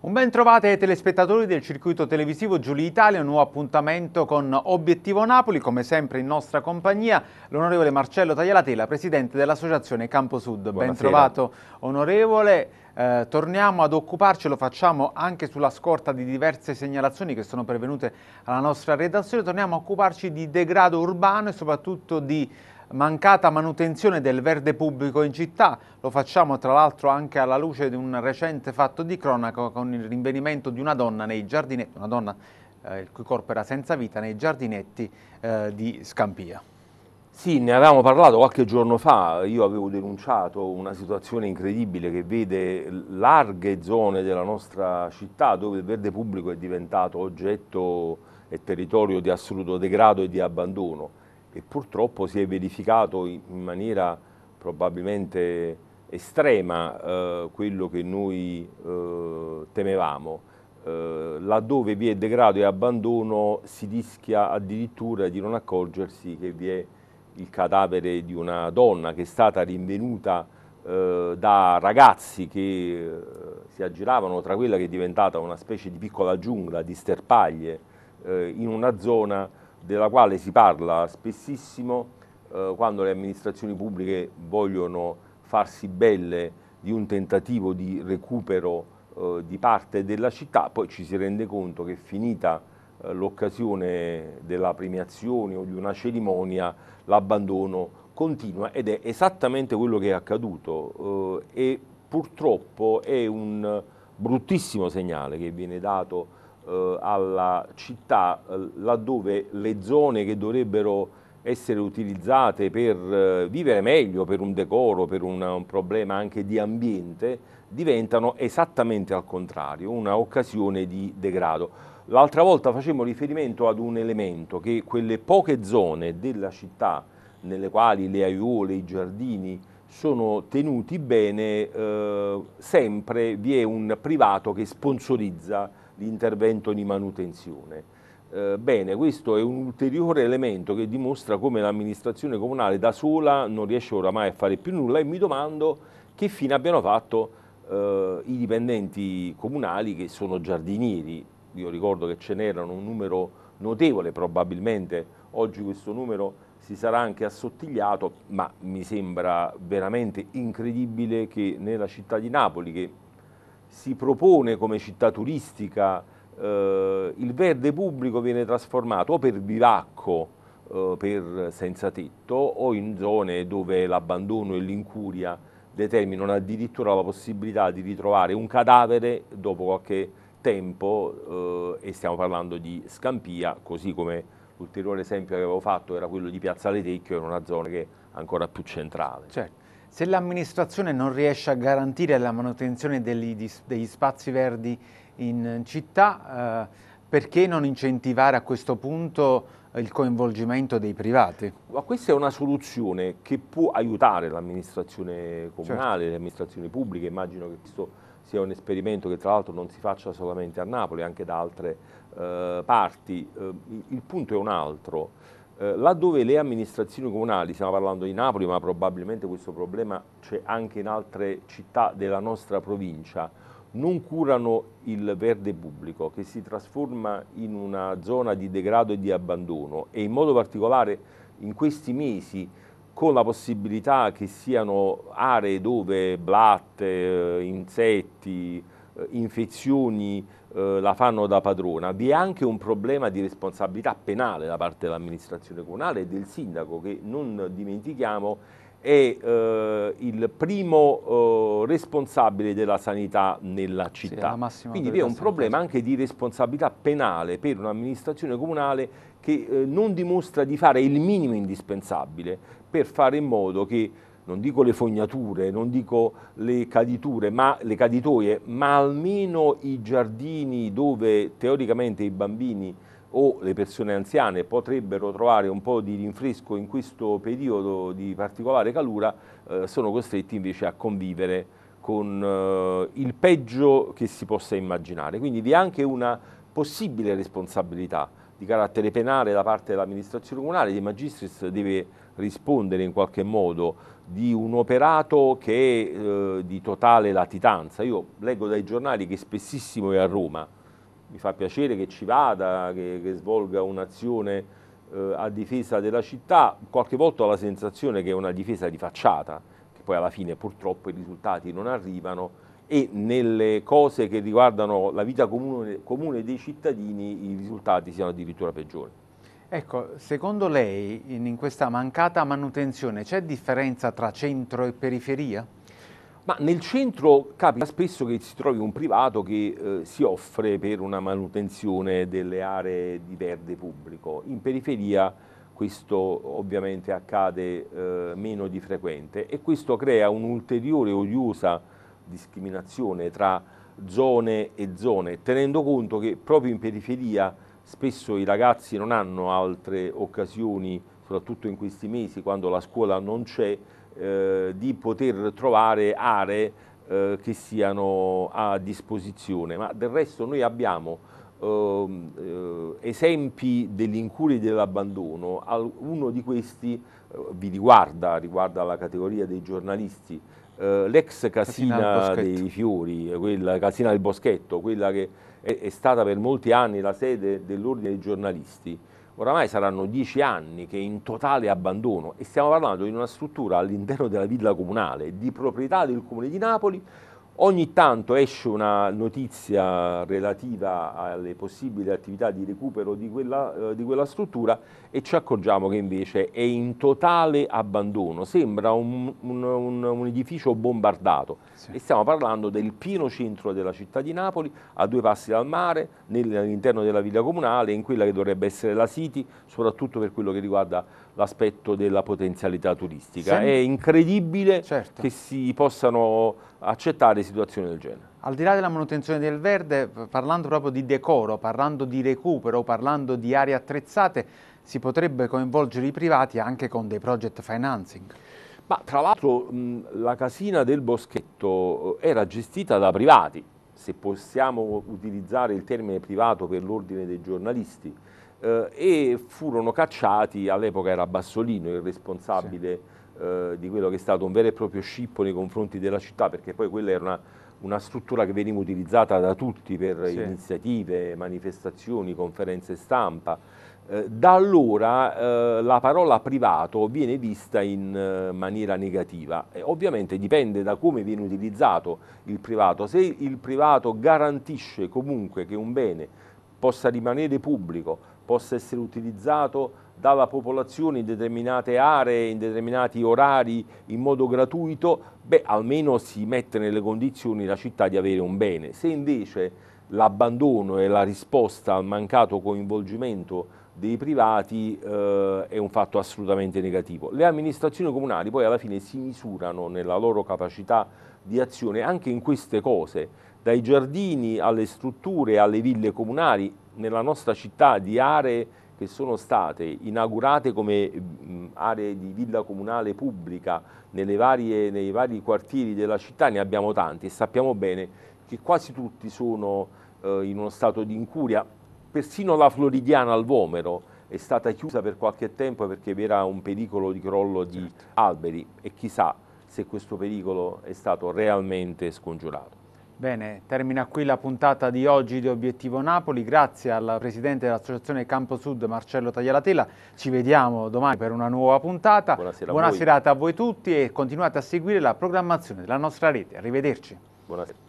Un ben trovate telespettatori del circuito televisivo Giulia Italia, un nuovo appuntamento con Obiettivo Napoli, come sempre in nostra compagnia l'onorevole Marcello Taglialatela, presidente dell'associazione Campo Sud. Buonasera. Ben trovato onorevole. Eh, torniamo ad occuparci, lo facciamo anche sulla scorta di diverse segnalazioni che sono pervenute alla nostra redazione, torniamo a occuparci di degrado urbano e soprattutto di mancata manutenzione del verde pubblico in città. Lo facciamo tra l'altro anche alla luce di un recente fatto di cronaca con il rinvenimento di una donna nei giardinetti, una donna eh, il cui corpo era senza vita, nei giardinetti eh, di Scampia. Sì, ne avevamo parlato qualche giorno fa, io avevo denunciato una situazione incredibile che vede larghe zone della nostra città dove il verde pubblico è diventato oggetto e territorio di assoluto degrado e di abbandono e purtroppo si è verificato in maniera probabilmente estrema eh, quello che noi eh, temevamo. Eh, laddove vi è degrado e abbandono si rischia addirittura di non accorgersi che vi è il cadavere di una donna che è stata rinvenuta eh, da ragazzi che eh, si aggiravano tra quella che è diventata una specie di piccola giungla di sterpaglie eh, in una zona della quale si parla spessissimo eh, quando le amministrazioni pubbliche vogliono farsi belle di un tentativo di recupero eh, di parte della città, poi ci si rende conto che finita eh, l'occasione della premiazione o di una cerimonia l'abbandono continua ed è esattamente quello che è accaduto eh, e purtroppo è un bruttissimo segnale che viene dato eh, alla città eh, laddove le zone che dovrebbero essere utilizzate per eh, vivere meglio, per un decoro, per un, un problema anche di ambiente, diventano esattamente al contrario, un'occasione di degrado. L'altra volta facemmo riferimento ad un elemento che quelle poche zone della città nelle quali le aiuole, i giardini sono tenuti bene, eh, sempre vi è un privato che sponsorizza l'intervento di manutenzione. Eh, bene, questo è un ulteriore elemento che dimostra come l'amministrazione comunale da sola non riesce oramai a fare più nulla e mi domando che fine abbiano fatto eh, i dipendenti comunali che sono giardinieri. Io ricordo che ce n'erano un numero notevole probabilmente, oggi questo numero si sarà anche assottigliato, ma mi sembra veramente incredibile che nella città di Napoli, che si propone come città turistica, eh, il verde pubblico viene trasformato o per bivacco, eh, per senza tetto, o in zone dove l'abbandono e l'incuria determinano addirittura la possibilità di ritrovare un cadavere dopo qualche tempo eh, e stiamo parlando di Scampia, così come l'ulteriore esempio che avevo fatto era quello di Piazza Letecchio, in una zona che è ancora più centrale. Certo. Se l'amministrazione non riesce a garantire la manutenzione degli, degli spazi verdi in città, eh, perché non incentivare a questo punto il coinvolgimento dei privati? Ma questa è una soluzione che può aiutare l'amministrazione comunale, certo. le amministrazioni pubbliche, immagino che questo sia un esperimento che tra l'altro non si faccia solamente a Napoli, anche da altre eh, parti. Eh, il punto è un altro. Eh, laddove le amministrazioni comunali, stiamo parlando di Napoli, ma probabilmente questo problema c'è anche in altre città della nostra provincia, non curano il verde pubblico che si trasforma in una zona di degrado e di abbandono e in modo particolare in questi mesi con la possibilità che siano aree dove blatte, eh, insetti, eh, infezioni eh, la fanno da padrona, vi è anche un problema di responsabilità penale da parte dell'amministrazione comunale e del sindaco che non dimentichiamo è eh, il primo eh, responsabile della sanità nella città. Sì, Quindi vi è un problema anche di responsabilità penale per un'amministrazione comunale che eh, non dimostra di fare il minimo indispensabile per fare in modo che non dico le fognature, non dico le caditure, ma le caditoie, ma almeno i giardini dove teoricamente i bambini o le persone anziane potrebbero trovare un po' di rinfresco in questo periodo di particolare calura, eh, sono costretti invece a convivere con eh, il peggio che si possa immaginare. Quindi vi è anche una possibile responsabilità di carattere penale da parte dell'amministrazione comunale, di Magistris deve rispondere in qualche modo di un operato che è eh, di totale latitanza. Io leggo dai giornali che spessissimo è a Roma, mi fa piacere che ci vada, che, che svolga un'azione eh, a difesa della città, qualche volta ho la sensazione che è una difesa di facciata, che poi alla fine purtroppo i risultati non arrivano e nelle cose che riguardano la vita comune, comune dei cittadini i risultati siano addirittura peggiori. Ecco, secondo lei in, in questa mancata manutenzione c'è differenza tra centro e periferia? Ma nel centro capita spesso che si trovi un privato che eh, si offre per una manutenzione delle aree di verde pubblico. In periferia questo ovviamente accade eh, meno di frequente e questo crea un'ulteriore odiosa discriminazione tra zone e zone, tenendo conto che proprio in periferia spesso i ragazzi non hanno altre occasioni, soprattutto in questi mesi quando la scuola non c'è, eh, di poter trovare aree eh, che siano a disposizione, ma del resto noi abbiamo ehm, eh, esempi dell'incuria e dell'abbandono, uno di questi eh, vi riguarda, riguarda la categoria dei giornalisti, l'ex casina dei fiori, quella casina del boschetto, quella che è, è stata per molti anni la sede dell'ordine dei giornalisti, oramai saranno dieci anni che in totale abbandono e stiamo parlando di una struttura all'interno della villa comunale di proprietà del Comune di Napoli Ogni tanto esce una notizia relativa alle possibili attività di recupero di quella, eh, di quella, struttura e ci accorgiamo che invece è in totale abbandono, sembra un, un, un, un edificio bombardato sì. e stiamo parlando del pieno centro della città di Napoli, a due passi dal mare, all'interno della villa comunale, in quella che dovrebbe essere la City, soprattutto per quello che riguarda l'aspetto della potenzialità turistica. Sì. È incredibile certo. che si possano accettare situazioni del genere. Al di là della manutenzione del verde, parlando proprio di decoro, parlando di recupero, parlando di aree attrezzate, si potrebbe coinvolgere i privati anche con dei project financing. Ma tra l'altro la casina del boschetto eh, era gestita da privati, se possiamo utilizzare il termine privato per l'ordine dei giornalisti, eh, e furono cacciati, all'epoca era Bassolino il responsabile sì eh, di quello che è stato un vero e proprio scippo nei confronti della città, perché poi quella era una, una struttura che veniva utilizzata da tutti per sì. iniziative, manifestazioni, conferenze stampa. Eh, da allora eh, la parola privato viene vista in eh, maniera negativa e ovviamente dipende da come viene utilizzato il privato. Se il privato garantisce comunque che un bene possa rimanere pubblico, possa essere utilizzato dalla popolazione in determinate aree, in determinati orari, in modo gratuito, beh, almeno si mette nelle condizioni la città di avere un bene. Se invece l'abbandono e la risposta al mancato coinvolgimento dei privati eh, è un fatto assolutamente negativo. Le amministrazioni comunali poi alla fine si misurano nella loro capacità di azione anche in queste cose, dai giardini alle strutture, alle ville comunali nella nostra città di aree che sono state inaugurate come mh, aree di villa comunale pubblica varie, nei vari quartieri della città, ne abbiamo tanti e sappiamo bene che quasi tutti sono eh, in uno stato di incuria, persino la Floridiana al Vomero è stata chiusa per qualche tempo perché vi era un pericolo di crollo di certo. alberi e chissà se questo pericolo è stato realmente scongiurato. Bene, termina qui la puntata di oggi di Obiettivo Napoli. Grazie al presidente dell'Associazione Campo Sud Marcello Taglialatela. Ci vediamo domani per una nuova puntata. Buonasera Buona a serata a voi tutti e continuate a seguire la programmazione della nostra rete. Arrivederci. Buonasera.